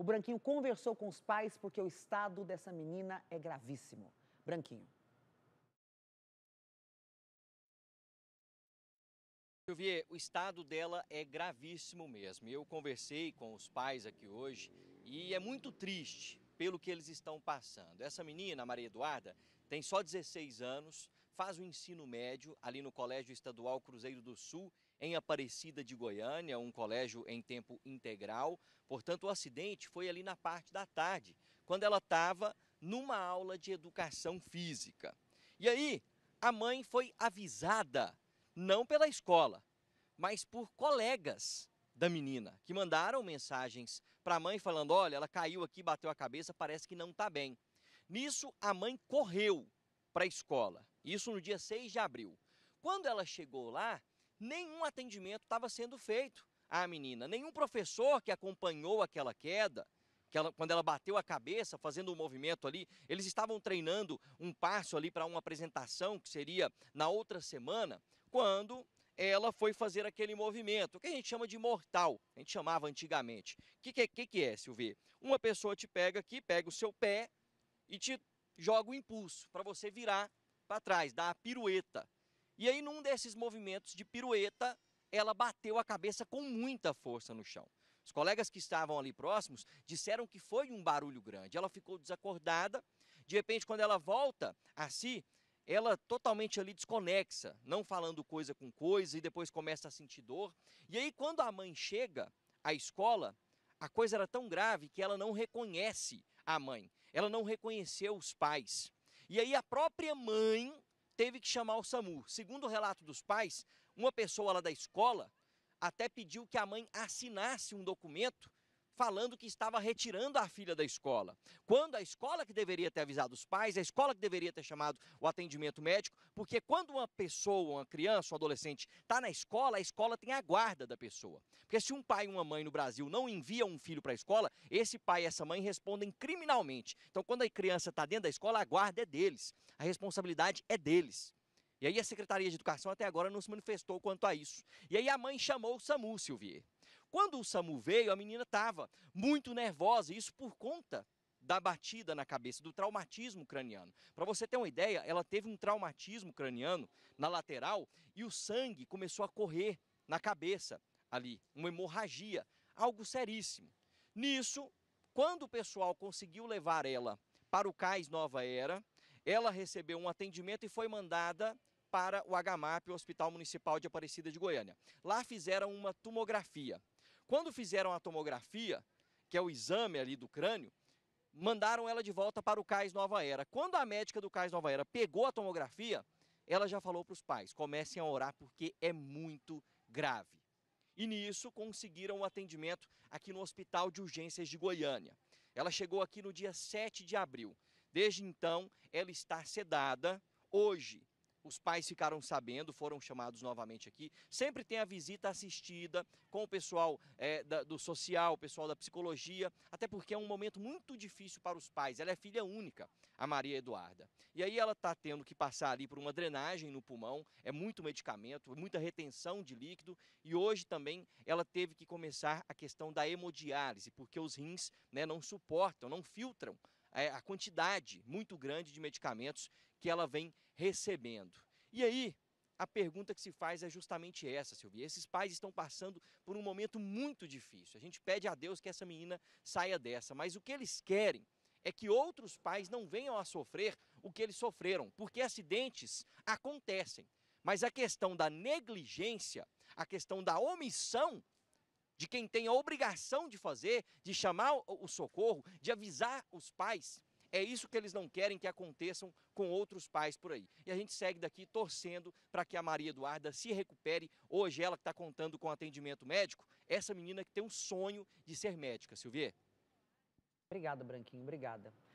O Branquinho conversou com os pais porque o estado dessa menina é gravíssimo. Branquinho. Silvier, o estado dela é gravíssimo mesmo. Eu conversei com os pais aqui hoje e é muito triste pelo que eles estão passando. Essa menina, Maria Eduarda, tem só 16 anos, faz o ensino médio ali no Colégio Estadual Cruzeiro do Sul em Aparecida de Goiânia, um colégio em tempo integral. Portanto, o acidente foi ali na parte da tarde, quando ela estava numa aula de educação física. E aí, a mãe foi avisada, não pela escola, mas por colegas da menina, que mandaram mensagens para a mãe falando: olha, ela caiu aqui, bateu a cabeça, parece que não está bem. Nisso, a mãe correu para a escola, isso no dia 6 de abril. Quando ela chegou lá, nenhum atendimento estava sendo feito à ah, menina. Nenhum professor que acompanhou aquela queda, que ela, quando ela bateu a cabeça fazendo o um movimento ali, eles estavam treinando um passo ali para uma apresentação que seria na outra semana, quando ela foi fazer aquele movimento, o que a gente chama de mortal, a gente chamava antigamente. O que, que, que é, Silvio? Uma pessoa te pega aqui, pega o seu pé e te joga o impulso para você virar para trás, dar a pirueta. E aí, num desses movimentos de pirueta, ela bateu a cabeça com muita força no chão. Os colegas que estavam ali próximos disseram que foi um barulho grande. Ela ficou desacordada. De repente, quando ela volta a si, ela totalmente ali desconexa, não falando coisa com coisa e depois começa a sentir dor. E aí, quando a mãe chega à escola, a coisa era tão grave que ela não reconhece a mãe, ela não reconheceu os pais. E aí, a própria mãe teve que chamar o SAMU. Segundo o relato dos pais, uma pessoa lá da escola até pediu que a mãe assinasse um documento falando que estava retirando a filha da escola. Quando a escola que deveria ter avisado os pais, a escola que deveria ter chamado o atendimento médico, porque quando uma pessoa, uma criança, um adolescente está na escola, a escola tem a guarda da pessoa. Porque se um pai e uma mãe no Brasil não enviam um filho para a escola, esse pai e essa mãe respondem criminalmente. Então, quando a criança está dentro da escola, a guarda é deles, a responsabilidade é deles. E aí a Secretaria de Educação até agora não se manifestou quanto a isso. E aí a mãe chamou o SAMU, Silvier. Quando o SAMU veio, a menina estava muito nervosa, isso por conta da batida na cabeça, do traumatismo craniano. Para você ter uma ideia, ela teve um traumatismo craniano na lateral e o sangue começou a correr na cabeça ali, uma hemorragia, algo seríssimo. Nisso, quando o pessoal conseguiu levar ela para o Cais Nova Era, ela recebeu um atendimento e foi mandada para o HMAP, o Hospital Municipal de Aparecida de Goiânia. Lá fizeram uma tomografia. Quando fizeram a tomografia, que é o exame ali do crânio, mandaram ela de volta para o Cais Nova Era. Quando a médica do Cais Nova Era pegou a tomografia, ela já falou para os pais, comecem a orar porque é muito grave. E nisso conseguiram o um atendimento aqui no Hospital de Urgências de Goiânia. Ela chegou aqui no dia 7 de abril. Desde então, ela está sedada. Hoje, os pais ficaram sabendo, foram chamados novamente aqui. Sempre tem a visita assistida com o pessoal é, da, do social, o pessoal da psicologia, até porque é um momento muito difícil para os pais. Ela é filha única, a Maria Eduarda. E aí ela está tendo que passar ali por uma drenagem no pulmão, é muito medicamento, muita retenção de líquido. E hoje também ela teve que começar a questão da hemodiálise, porque os rins né, não suportam, não filtram é, a quantidade muito grande de medicamentos que ela vem recebendo. E aí, a pergunta que se faz é justamente essa, Silvia. Esses pais estão passando por um momento muito difícil. A gente pede a Deus que essa menina saia dessa, mas o que eles querem é que outros pais não venham a sofrer o que eles sofreram, porque acidentes acontecem. Mas a questão da negligência, a questão da omissão de quem tem a obrigação de fazer, de chamar o socorro, de avisar os pais. É isso que eles não querem que aconteçam com outros pais por aí. E a gente segue daqui torcendo para que a Maria Eduarda se recupere. Hoje ela que está contando com atendimento médico, essa menina que tem um sonho de ser médica, Silvia. Obrigada, Branquinho. Obrigada.